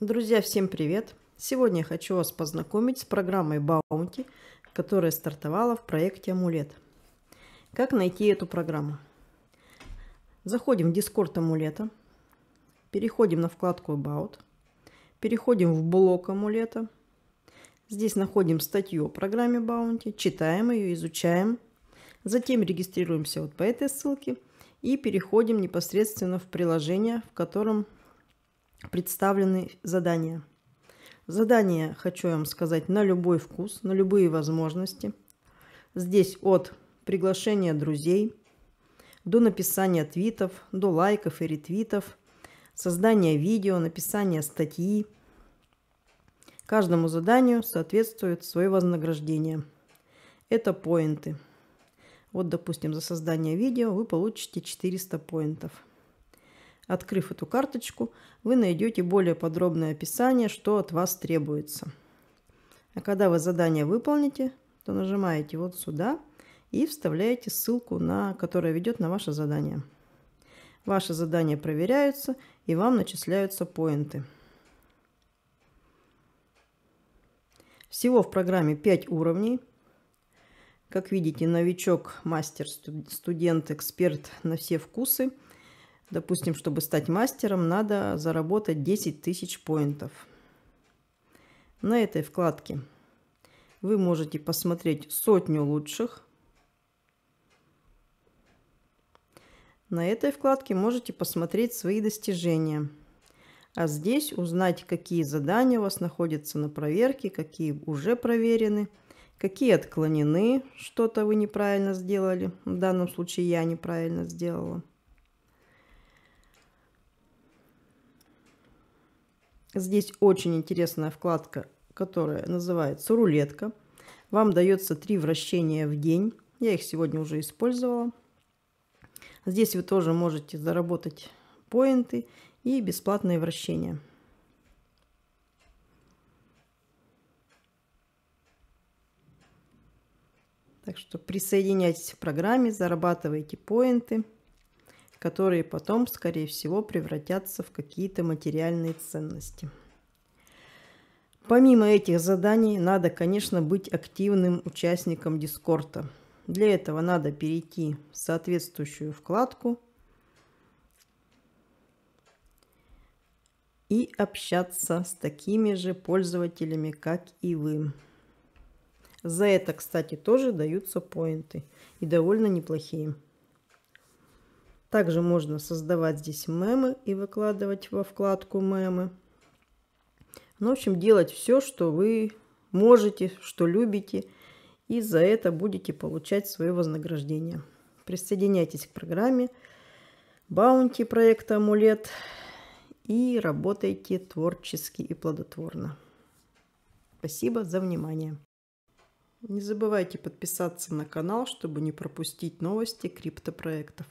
Друзья, всем привет! Сегодня я хочу вас познакомить с программой Баунти, которая стартовала в проекте Амулет. Как найти эту программу? Заходим в Discord Амулета, переходим на вкладку About, переходим в блок Амулета, здесь находим статью о программе Баунти, читаем ее, изучаем, затем регистрируемся вот по этой ссылке и переходим непосредственно в приложение, в котором представлены задания. Задания, хочу вам сказать, на любой вкус, на любые возможности. Здесь от приглашения друзей до написания твитов, до лайков и ретвитов, создания видео, написания статьи. Каждому заданию соответствует свое вознаграждение. Это поинты. Вот, допустим, за создание видео вы получите 400 поинтов – Открыв эту карточку, вы найдете более подробное описание, что от вас требуется. А когда вы задание выполните, то нажимаете вот сюда и вставляете ссылку, на, которая ведет на ваше задание. Ваши задания проверяются и вам начисляются поинты. Всего в программе 5 уровней. Как видите, новичок, мастер, студент, эксперт на все вкусы – Допустим, чтобы стать мастером, надо заработать 10 тысяч поинтов. На этой вкладке вы можете посмотреть сотню лучших. На этой вкладке можете посмотреть свои достижения. А здесь узнать, какие задания у вас находятся на проверке, какие уже проверены, какие отклонены, что-то вы неправильно сделали. В данном случае я неправильно сделала. Здесь очень интересная вкладка, которая называется «Рулетка». Вам дается три вращения в день. Я их сегодня уже использовала. Здесь вы тоже можете заработать поинты и бесплатные вращения. Так что присоединяйтесь к программе, зарабатывайте поинты которые потом, скорее всего, превратятся в какие-то материальные ценности. Помимо этих заданий, надо, конечно, быть активным участником Дискорта. Для этого надо перейти в соответствующую вкладку и общаться с такими же пользователями, как и вы. За это, кстати, тоже даются поинты и довольно неплохие. Также можно создавать здесь мемы и выкладывать во вкладку мемы. Ну, в общем, делать все, что вы можете, что любите, и за это будете получать свое вознаграждение. Присоединяйтесь к программе Баунти проекта Амулет и работайте творчески и плодотворно. Спасибо за внимание. Не забывайте подписаться на канал, чтобы не пропустить новости криптопроектов.